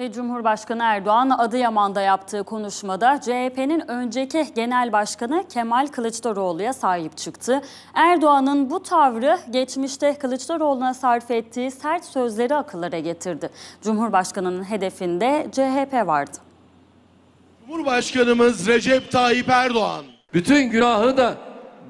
Ve Cumhurbaşkanı Erdoğan Adıyaman'da yaptığı konuşmada CHP'nin önceki genel başkanı Kemal Kılıçdaroğlu'ya sahip çıktı. Erdoğan'ın bu tavrı geçmişte Kılıçdaroğlu'na sarf ettiği sert sözleri akıllara getirdi. Cumhurbaşkanının hedefinde CHP vardı. Cumhurbaşkanımız Recep Tayyip Erdoğan bütün günahı da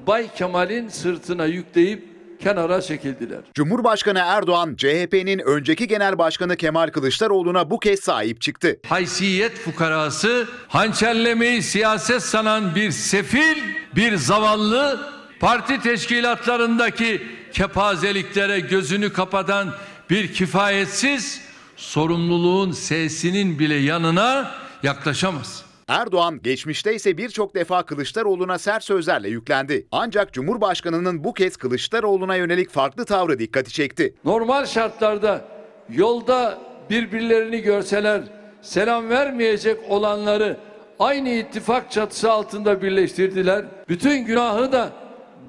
Bay Kemal'in sırtına yükleyip kenara çekildiler. Cumhurbaşkanı Erdoğan, CHP'nin önceki genel başkanı Kemal Kılıçdaroğlu'na bu kez sahip çıktı. Haysiyet fukarası, hançerlemeyi siyaset sanan bir sefil, bir zavallı, parti teşkilatlarındaki kepazeliklere gözünü kapatan bir kifayetsiz, sorumluluğun sesinin bile yanına yaklaşamaz. Erdoğan geçmişte ise birçok defa Kılıçdaroğlu'na sert sözlerle yüklendi. Ancak Cumhurbaşkanı'nın bu kez Kılıçdaroğlu'na yönelik farklı tavrı dikkati çekti. Normal şartlarda yolda birbirlerini görseler selam vermeyecek olanları aynı ittifak çatısı altında birleştirdiler. Bütün günahı da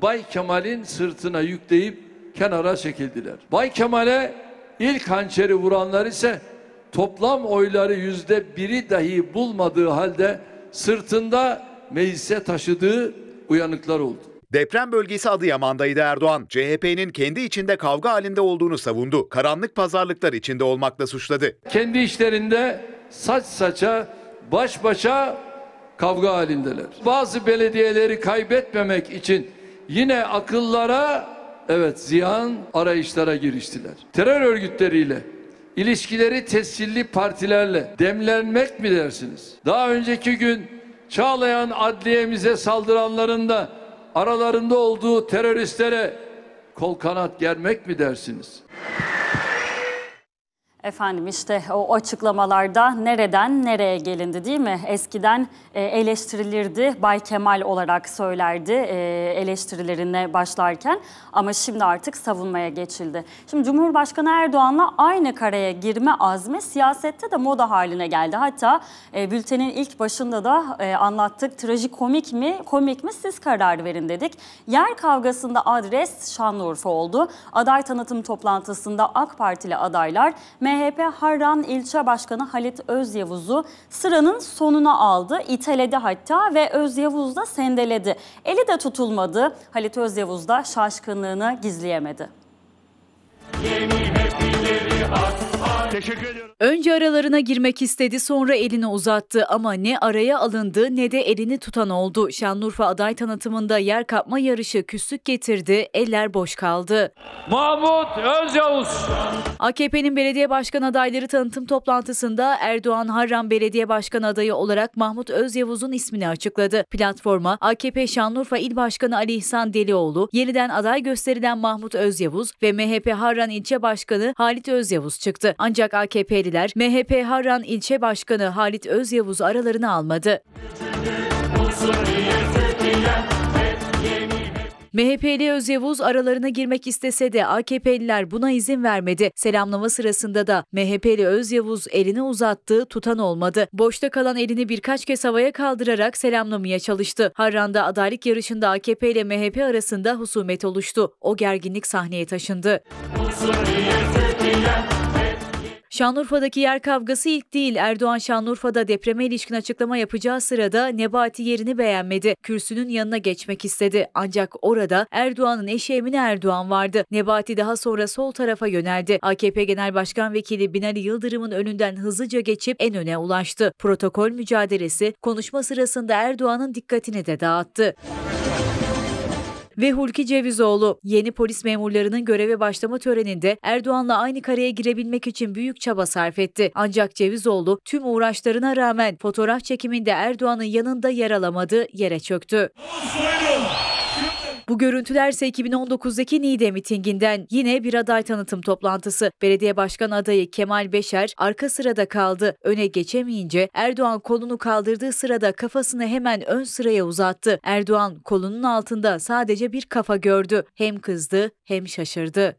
Bay Kemal'in sırtına yükleyip kenara çekildiler. Bay Kemal'e ilk hançeri vuranlar ise toplam oyları yüzde biri dahi bulmadığı halde sırtında meclise taşıdığı uyanıklar oldu. Deprem bölgesi Adıyaman'daydı Erdoğan. CHP'nin kendi içinde kavga halinde olduğunu savundu. Karanlık pazarlıklar içinde olmakla suçladı. Kendi işlerinde saç saça, baş başa kavga halindeler. Bazı belediyeleri kaybetmemek için yine akıllara evet ziyan arayışlara giriştiler. Terör örgütleriyle ilişkileri tescilli partilerle demlenmek mi dersiniz? Daha önceki gün Çağlayan adliyemize saldıranların da aralarında olduğu teröristlere kol kanat germek mi dersiniz? Efendim işte o açıklamalarda nereden nereye gelindi değil mi? Eskiden e, eleştirilirdi, Bay Kemal olarak söylerdi e, eleştirilerine başlarken ama şimdi artık savunmaya geçildi. Şimdi Cumhurbaşkanı Erdoğan'la aynı karaya girme azmi siyasette de moda haline geldi. Hatta e, bültenin ilk başında da anlattık trajikomik mi komik mi siz karar verin dedik. Yer kavgasında adres Şanlıurfa oldu. Aday tanıtım toplantısında AK Partili adaylar MHP Harran İlçe başkanı Halit Özyavuz'u sıranın sonuna aldı. İteledi hatta ve Özyavuz da sendeledi. Eli de tutulmadı. Halit Özyavuz da şaşkınlığını gizleyemedi. Yeni hep ileri Teşekkür ediyorum. Önce aralarına girmek istedi sonra elini uzattı ama ne araya alındı ne de elini tutan oldu. Şanlıurfa aday tanıtımında yer kapma yarışı küslük getirdi, eller boş kaldı. Mahmut Özyavuz. AKP'nin belediye başkan adayları tanıtım toplantısında Erdoğan Harran belediye başkan adayı olarak Mahmut Özyavuz'un ismini açıkladı. Platforma AKP Şanlıurfa İl Başkanı Ali İhsan Delioğlu, yeniden aday gösterilen Mahmut Özyavuz ve MHP Harran ilçe başkanı Halit Özyavuz çıktı. Ancak ancak AKP'liler MHP Harran ilçe başkanı Halit Özyavuz aralarını almadı. MHP'li Özyavuz aralarına girmek istese de AKP'liler buna izin vermedi. Selamlama sırasında da MHP'li Özyavuz elini uzattı, tutan olmadı. Boşta kalan elini birkaç kez havaya kaldırarak selamlamaya çalıştı. Harran'da adaylık yarışında AKP ile MHP arasında husumet oluştu. O gerginlik sahneye taşındı. Huzur Şanlıurfa'daki yer kavgası ilk değil. Erdoğan Şanlıurfa'da depreme ilişkin açıklama yapacağı sırada Nebati yerini beğenmedi. Kürsünün yanına geçmek istedi. Ancak orada Erdoğan'ın eşi Emine Erdoğan vardı. Nebati daha sonra sol tarafa yöneldi. AKP Genel Başkan Vekili Binali Yıldırım'ın önünden hızlıca geçip en öne ulaştı. Protokol mücadelesi konuşma sırasında Erdoğan'ın dikkatini de dağıttı ve Hulki Cevizoğlu. Yeni polis memurlarının göreve başlama töreninde Erdoğan'la aynı kareye girebilmek için büyük çaba sarf etti. Ancak Cevizoğlu tüm uğraşlarına rağmen fotoğraf çekiminde Erdoğan'ın yanında yer alamadı, yere çöktü. Soylu! Bu görüntüler ise 2019'daki NİDE mitinginden yine bir aday tanıtım toplantısı. Belediye başkan adayı Kemal Beşer arka sırada kaldı. Öne geçemeyince Erdoğan kolunu kaldırdığı sırada kafasını hemen ön sıraya uzattı. Erdoğan kolunun altında sadece bir kafa gördü. Hem kızdı hem şaşırdı.